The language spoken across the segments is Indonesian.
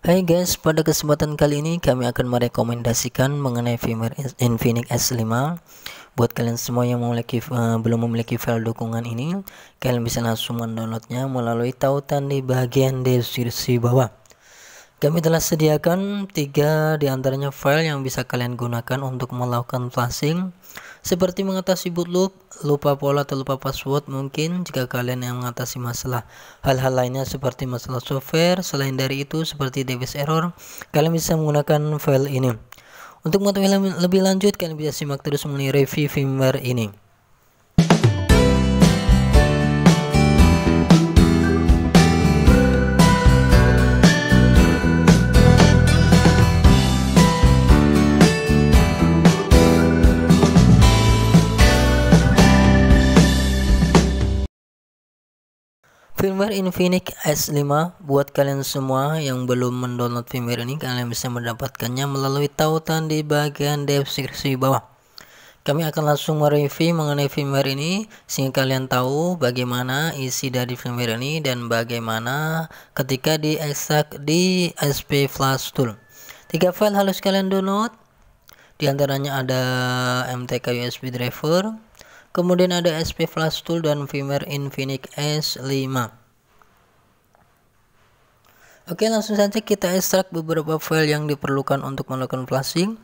Hai guys, pada kesempatan kali ini kami akan merekomendasikan mengenai firmware Infinix S5. Buat kalian semua yang memiliki uh, belum memiliki file dukungan ini, kalian bisa langsung mendownloadnya melalui tautan di bagian deskripsi bawah. Kami telah sediakan tiga di antaranya file yang bisa kalian gunakan untuk melakukan flashing seperti mengatasi bootloop, lupa pola atau lupa password mungkin jika kalian yang mengatasi masalah hal-hal lainnya seperti masalah software selain dari itu seperti device error kalian bisa menggunakan file ini untuk mengetahui lebih lanjut kalian bisa simak terus mengenai review firmware ini firmware Infinix S5 buat kalian semua yang belum mendownload firmware ini kalian bisa mendapatkannya melalui tautan di bagian deskripsi bawah kami akan langsung mereview mengenai firmware ini sehingga kalian tahu bagaimana isi dari firmware ini dan bagaimana ketika diekstrak di SP Flash Tool. Tiga file harus kalian download. Di antaranya ada MTK USB driver, Kemudian ada SP Flash Tool dan firmware Infinix S5. Oke langsung saja kita ekstrak beberapa file yang diperlukan untuk melakukan flashing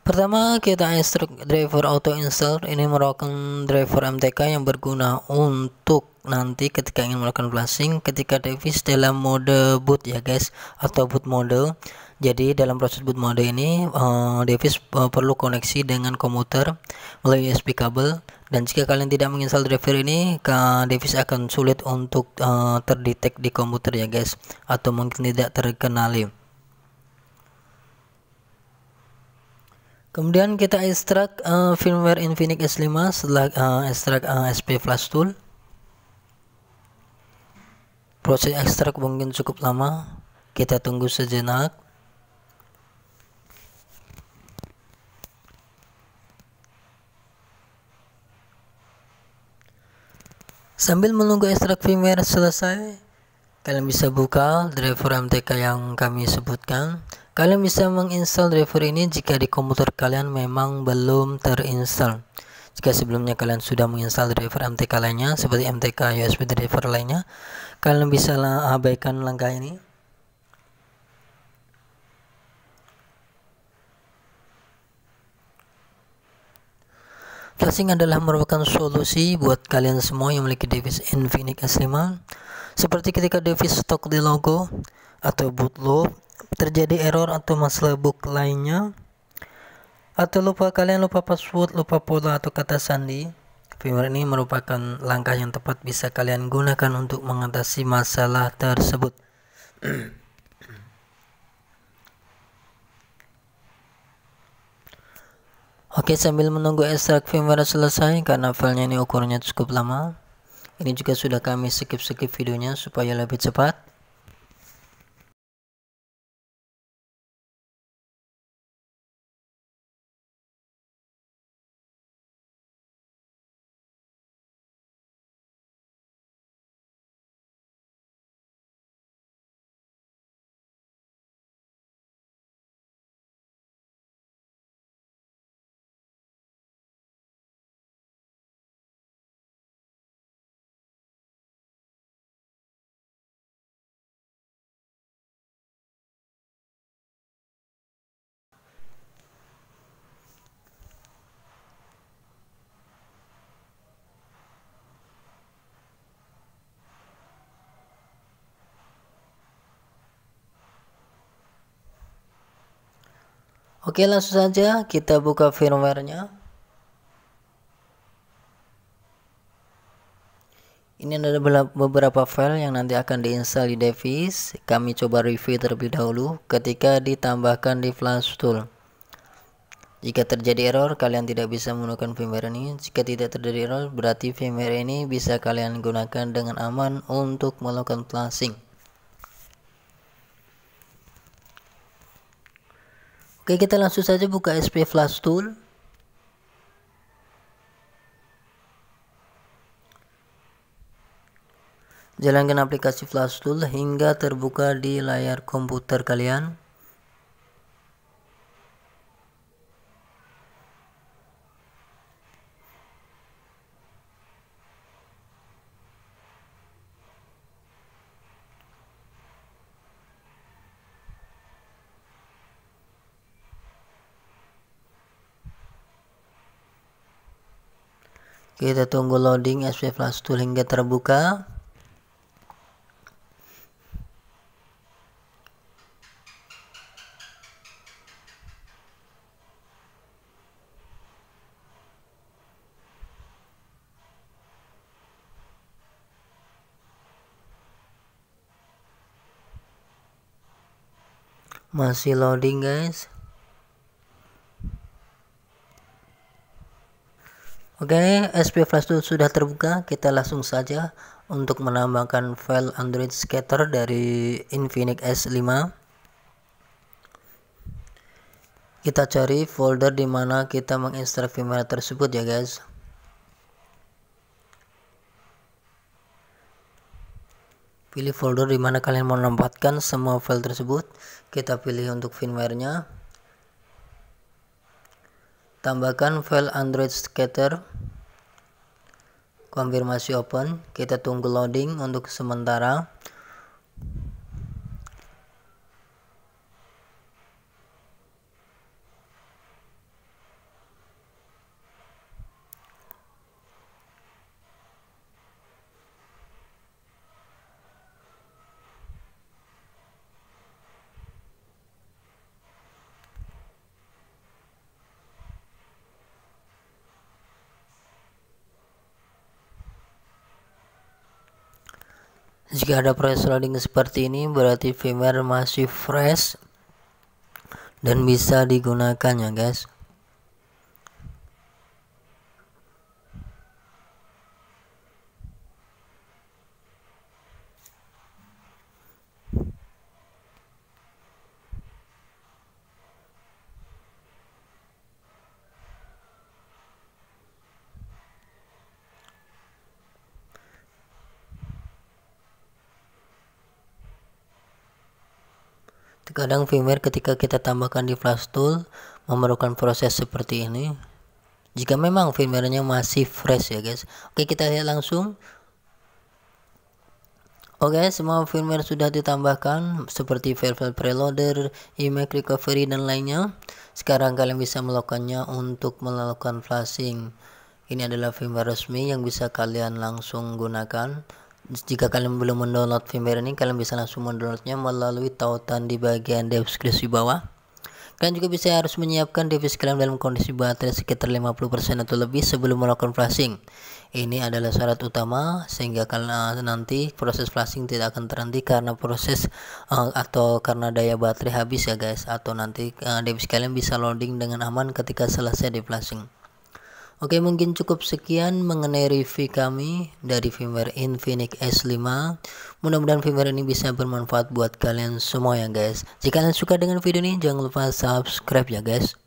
Pertama kita ekstrak driver auto install ini merupakan driver MTK yang berguna untuk nanti ketika ingin melakukan flashing ketika device dalam mode boot ya guys atau boot mode jadi dalam proses boot mode ini, eh, device eh, perlu koneksi dengan komputer melalui USB kabel. Dan jika kalian tidak menginstal driver ini, device akan sulit untuk uh, terdetek di komputer ya guys, atau mungkin tidak terkenali. Kemudian kita ekstrak uh, firmware Infinix S5 setelah uh, ekstrak uh, SP Flash Tool. Proses ekstrak mungkin cukup lama. Kita tunggu sejenak. Sambil menunggu ekstrak firmware selesai, kalian bisa buka driver MTK yang kami sebutkan. Kalian bisa menginstal driver ini jika di komputer kalian memang belum terinstall. Jika sebelumnya kalian sudah menginstal driver MTK lainnya seperti MTK USB driver lainnya, kalian bisa abaikan langkah ini. Tracing adalah merupakan solusi buat kalian semua yang memiliki device Infinix S5 seperti ketika device stok di logo atau bootloop terjadi error atau masalah book lainnya atau lupa kalian lupa password, lupa pola atau kata sandi. Firmware ini merupakan langkah yang tepat bisa kalian gunakan untuk mengatasi masalah tersebut. Oke sambil menunggu ekstrak firmware selesai karena filenya ini ukurannya cukup lama ini juga sudah kami skip-skip videonya supaya lebih cepat Oke langsung saja kita buka firmware-nya. Ini ada beberapa file yang nanti akan diinstal di device. Kami coba review terlebih dahulu ketika ditambahkan di flash tool. Jika terjadi error, kalian tidak bisa menggunakan firmware ini. Jika tidak terjadi error, berarti firmware ini bisa kalian gunakan dengan aman untuk melakukan flashing. Oke, kita langsung saja buka SP Flash Tool. Jalankan aplikasi Flash Tool hingga terbuka di layar komputer kalian. kita tunggu loading SP Flash Tool hingga terbuka masih loading guys Oke, okay, SP Flash Tool sudah terbuka. Kita langsung saja untuk menambahkan file Android Scatter dari Infinix S5. Kita cari folder di mana kita menginstal firmware tersebut ya guys. Pilih folder di mana kalian mau menempatkan semua file tersebut. Kita pilih untuk firmware-nya. Tambahkan file Android Scatter konfirmasi open kita tunggu loading untuk sementara Jika ada proses loading seperti ini berarti firmware masih fresh dan bisa digunakan ya guys. Kadang firmware ketika kita tambahkan di flash tool memerlukan proses seperti ini. Jika memang firmware-nya masih fresh ya guys. Oke kita lihat langsung. Oke, semua firmware sudah ditambahkan seperti firmware preloader, image recovery dan lainnya. Sekarang kalian bisa melakukannya untuk melakukan flashing. Ini adalah firmware resmi yang bisa kalian langsung gunakan jika kalian belum mendownload firmware ini kalian bisa langsung mendownloadnya melalui tautan di bagian deskripsi bawah kalian juga bisa harus menyiapkan device kalian dalam kondisi baterai sekitar 50% atau lebih sebelum melakukan flashing ini adalah syarat utama sehingga kalian eh, nanti proses flashing tidak akan terhenti karena proses uh, atau karena daya baterai habis ya guys atau nanti uh, device kalian bisa loading dengan aman ketika selesai di flashing Oke mungkin cukup sekian mengenai review kami dari firmware Infinix S5 Mudah-mudahan firmware ini bisa bermanfaat buat kalian semua ya guys Jika kalian suka dengan video ini jangan lupa subscribe ya guys